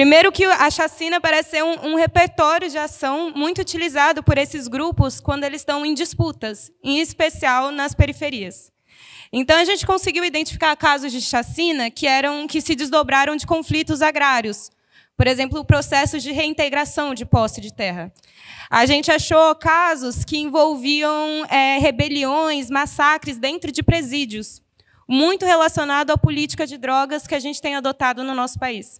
Primeiro que a chacina parece ser um, um, repertório de ação muito utilizado por esses grupos quando eles estão em disputas, em especial nas periferias. Então a gente conseguiu identificar casos de chacina que eram que se desdobraram de conflitos agrários, por exemplo, o processo de reintegração de posse de terra. A gente achou casos que envolviam é, rebeliões, massacres dentro de presídios, muito relacionado à política de drogas que a gente tem adotado no nosso país.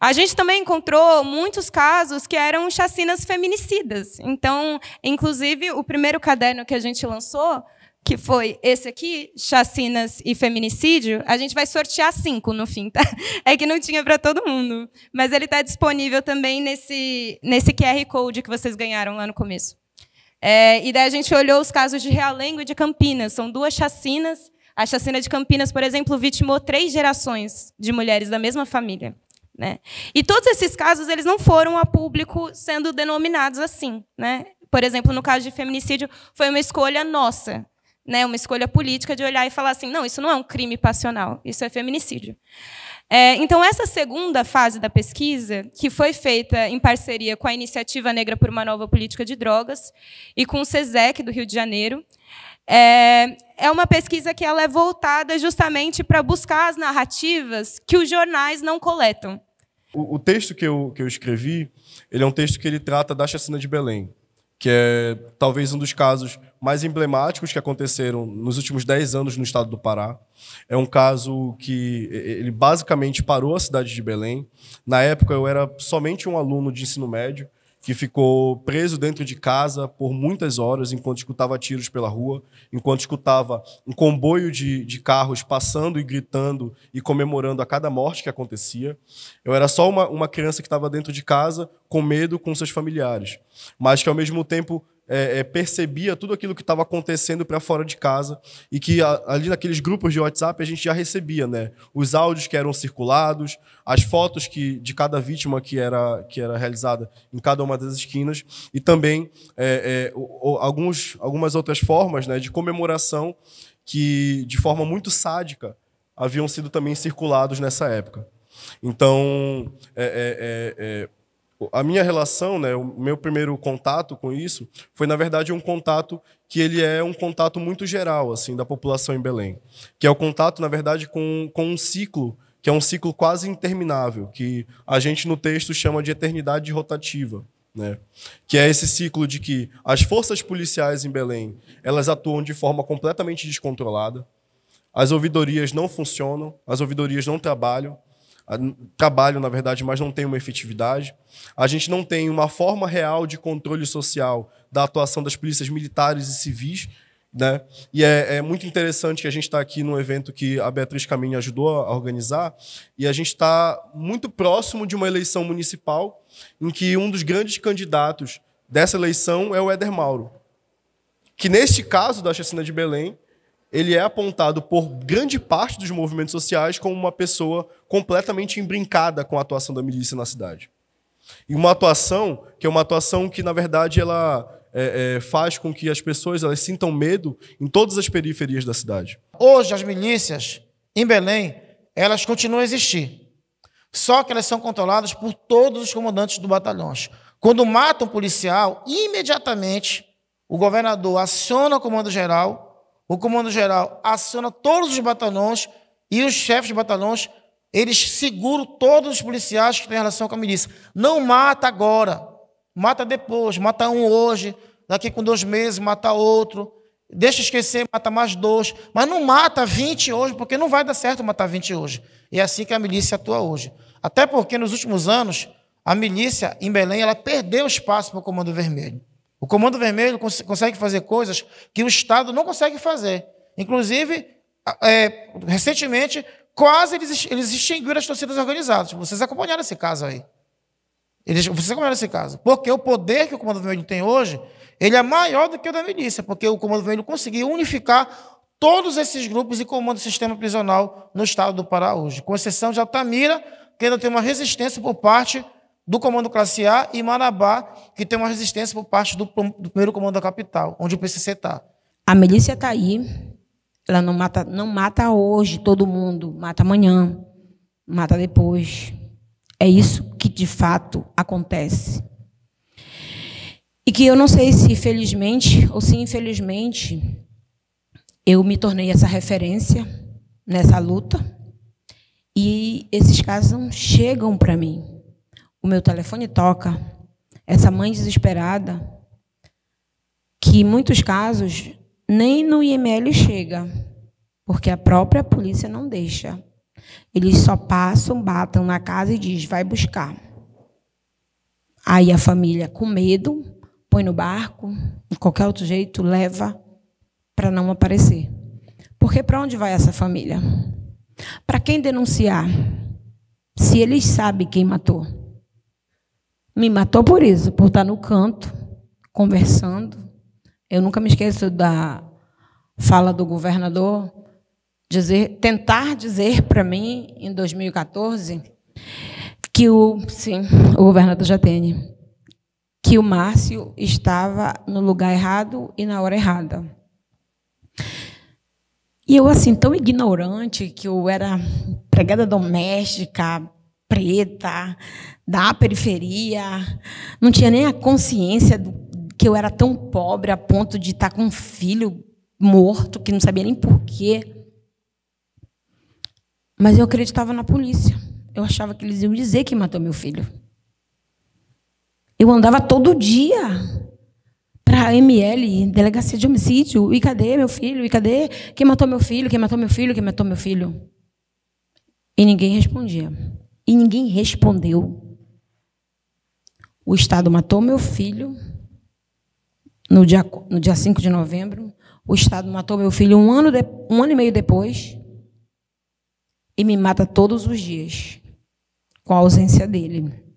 A gente também encontrou muitos casos que eram chacinas feminicidas. Então, inclusive, o primeiro caderno que a gente lançou, que foi esse aqui, chacinas e feminicídio, a gente vai sortear cinco no fim, tá? É que não tinha para todo mundo. Mas ele está disponível também nesse, nesse QR Code que vocês ganharam lá no começo. É, e daí a gente olhou os casos de Realengo e de Campinas. São duas chacinas. A chacina de Campinas, por exemplo, vitimou três gerações de mulheres da mesma família. Né? E todos esses casos eles não foram a público sendo denominados assim. Né? Por exemplo, no caso de feminicídio, foi uma escolha nossa né, uma escolha política de olhar e falar assim, não, isso não é um crime passional, isso é feminicídio. É, então, essa segunda fase da pesquisa, que foi feita em parceria com a Iniciativa Negra por uma Nova Política de Drogas e com o SESEC do Rio de Janeiro, é, é uma pesquisa que ela é voltada justamente para buscar as narrativas que os jornais não coletam. O, o, texto que eu, que eu escrevi, ele é um texto que ele trata da chacina de Belém, que é talvez um dos casos mais emblemáticos que aconteceram nos últimos 10 anos no estado do Pará. É um caso que ele basicamente parou a cidade de Belém. Na época, eu era somente um aluno de ensino médio que ficou preso dentro de casa por muitas horas enquanto escutava tiros pela rua, enquanto escutava um comboio de, de carros passando e gritando e comemorando a cada morte que acontecia. Eu era só uma, uma criança que estava dentro de casa com medo com seus familiares, mas que ao mesmo tempo é, é, percebia tudo aquilo que estava acontecendo para fora de casa e que a, ali naqueles grupos de WhatsApp a gente já recebia, né? Os áudios que eram circulados, as fotos que, de cada vítima que era, que era realizada em cada uma das esquinas e também é, é o, o, alguns, algumas outras formas né, de comemoração que, de forma muito sádica, haviam sido também circulados nessa época. Então, é, é, é a minha relação, né, o meu primeiro contato com isso foi na verdade um contato que ele é um contato muito geral assim da população em Belém, que é o contato na verdade com, com um ciclo que é um ciclo quase interminável, que a gente no texto chama de eternidade rotativa, né? Que é esse ciclo de que as forças policiais em Belém, elas atuam de forma completamente descontrolada. As ouvidorias não funcionam, as ouvidorias não trabalham, ah, trabalham, na verdade, mas não têm uma efetividade. A gente não tem uma forma real de controle social da atuação das polícias militares e civis. Né? E é, é muito interessante que a gente está aqui num evento que a Beatriz Caminha ajudou a organizar, e a gente está muito próximo de uma eleição municipal em que um dos grandes candidatos dessa eleição é o Éder Mauro, que neste caso da chacina de Belém ele é apontado por grande parte dos movimentos sociais como uma pessoa completamente embrincada com a atuação da milícia na cidade. E uma atuação que é uma atuação que, na verdade, ela é, é, faz com que as pessoas elas sintam medo em todas as periferias da cidade. Hoje, as milícias em Belém, elas continuam a existir. Só que elas são controladas por todos os comandantes do batalhões. Quando matam um policial, imediatamente o governador aciona o comando geral o comando-geral aciona todos os batalhões e os chefes de batalhões, eles seguram todos os policiais que têm relação com a milícia. Não mata agora, mata depois, mata um hoje, daqui com dois meses mata outro, deixa esquecer, mata mais dois, mas não mata 20 hoje, porque não vai dar certo matar 20 hoje. E é assim que a milícia atua hoje. Até porque nos últimos anos, a milícia em Belém ela perdeu espaço para o Comando Vermelho. O Comando Vermelho cons consegue fazer coisas que o Estado não consegue fazer. Inclusive, é, recentemente, quase eles, eles extinguiram as torcidas organizadas. Vocês acompanharam esse caso aí. Eles, vocês acompanharam esse caso. Porque o poder que o Comando Vermelho tem hoje, ele é maior do que o da milícia, porque o Comando Vermelho conseguiu unificar todos esses grupos e comanda o sistema prisional no estado do Pará hoje, com exceção de Altamira, que ainda tem uma resistência por parte do Comando Classe A e Marabá, que tem uma resistência por parte do, do primeiro comando da capital, onde o PCC está. A milícia está aí, ela não mata, não mata hoje todo mundo, mata amanhã, mata depois. É isso que de fato acontece. E que eu não sei se felizmente ou se infelizmente eu me tornei essa referência nessa luta e esses casos não chegam para mim o meu telefone toca, essa mãe desesperada, que em muitos casos nem no IML chega, porque a própria polícia não deixa. Eles só passam, batam na casa e diz: vai buscar. Aí a família, com medo, põe no barco, de qualquer outro jeito, leva para não aparecer. Porque para onde vai essa família? Para quem denunciar? Se eles sabem quem matou me matou por isso, por estar no canto, conversando. Eu nunca me esqueço da fala do governador dizer, tentar dizer para mim em 2014 que o sim, o governador já tem que o Márcio estava no lugar errado e na hora errada. E eu assim tão ignorante que eu era pregada doméstica, preta, da periferia, não tinha nem a consciência do, que eu era tão pobre a ponto de estar tá com um filho morto que não sabia nem porquê. Mas eu acreditava na polícia. Eu achava que eles iam dizer que matou meu filho. Eu andava todo dia para a ML, delegacia de homicídio. E cadê meu filho? E cadê quem matou meu filho? Quem matou meu filho? Quem matou meu filho? E ninguém respondia. E ninguém respondeu. O Estado matou meu filho no dia, no dia 5 de novembro. O Estado matou meu filho um ano, de, um ano e meio depois. E me mata todos os dias, com a ausência dele.